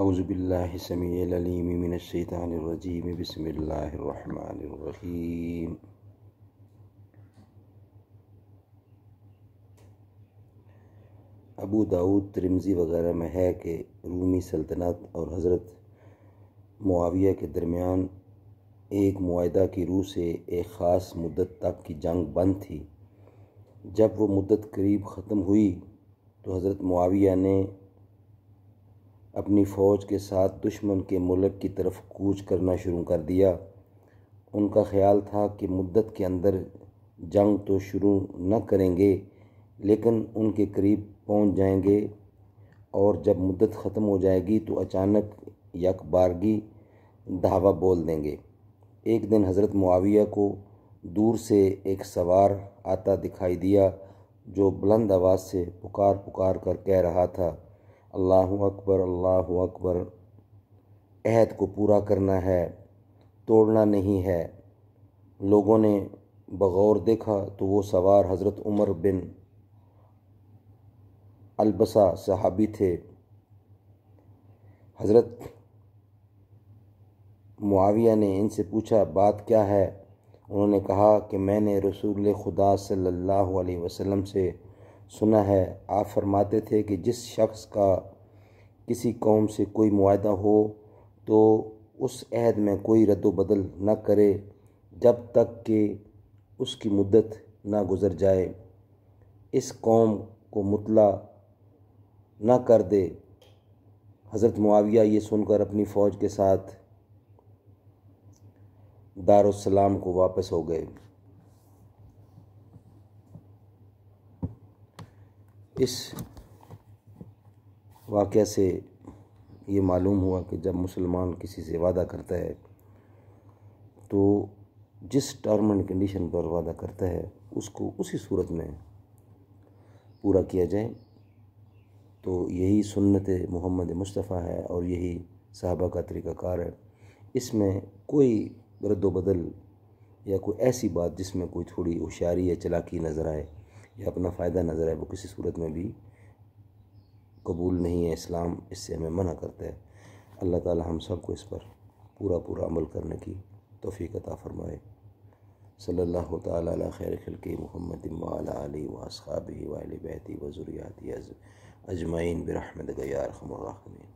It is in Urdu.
اعوذ باللہ سمیع العلیم من الشیطان الرجیم بسم اللہ الرحمن الرحیم ابو داود ترمزی وغیرہ میں ہے کہ رومی سلطنت اور حضرت معاویہ کے درمیان ایک معاہدہ کی روح سے ایک خاص مدت تک کی جنگ بند تھی جب وہ مدت قریب ختم ہوئی تو حضرت معاویہ نے اپنی فوج کے ساتھ دشمن کے ملک کی طرف کوچ کرنا شروع کر دیا ان کا خیال تھا کہ مدت کے اندر جنگ تو شروع نہ کریں گے لیکن ان کے قریب پہنچ جائیں گے اور جب مدت ختم ہو جائے گی تو اچانک یک بارگی دھاوا بول دیں گے ایک دن حضرت معاویہ کو دور سے ایک سوار آتا دکھائی دیا جو بلند آواز سے پکار پکار کر کہہ رہا تھا اللہ اکبر اللہ اکبر عہد کو پورا کرنا ہے توڑنا نہیں ہے لوگوں نے بغور دیکھا تو وہ سوار حضرت عمر بن البسا صحابی تھے حضرت معاویہ نے ان سے پوچھا بات کیا ہے انہوں نے کہا کہ میں نے رسول خدا صلی اللہ علیہ وسلم سے سنا ہے آپ فرماتے تھے کہ جس شخص کا کسی قوم سے کوئی معاہدہ ہو تو اس عہد میں کوئی رد و بدل نہ کرے جب تک کہ اس کی مدت نہ گزر جائے اس قوم کو مطلع نہ کر دے حضرت معاویہ یہ سن کر اپنی فوج کے ساتھ دارالسلام کو واپس ہو گئے اس واقعہ سے یہ معلوم ہوا کہ جب مسلمان کسی سے وعدہ کرتا ہے تو جس ٹرم اینڈ کنڈیشن پر وعدہ کرتا ہے اس کو اسی صورت میں پورا کیا جائے تو یہی سنت محمد مصطفیٰ ہے اور یہی صحابہ کا طریقہ کار ہے اس میں کوئی رد و بدل یا کوئی ایسی بات جس میں کوئی تھوڑی ہوشیاری یا چلاکی نظر آئے یا اپنا فائدہ نظر ہے وہ کسی صورت میں بھی قبول نہیں ہے اسلام اس سے ہمیں منع کرتا ہے اللہ تعالی ہم سب کو اس پر پورا پورا عمل کرنے کی توفیق عطا فرمائے صلی اللہ تعالیٰ علیہ خیر خلقی محمد علی و اصحابہ و اہل بیتی و ذریاتی اجمعین برحمت غیار الرحمین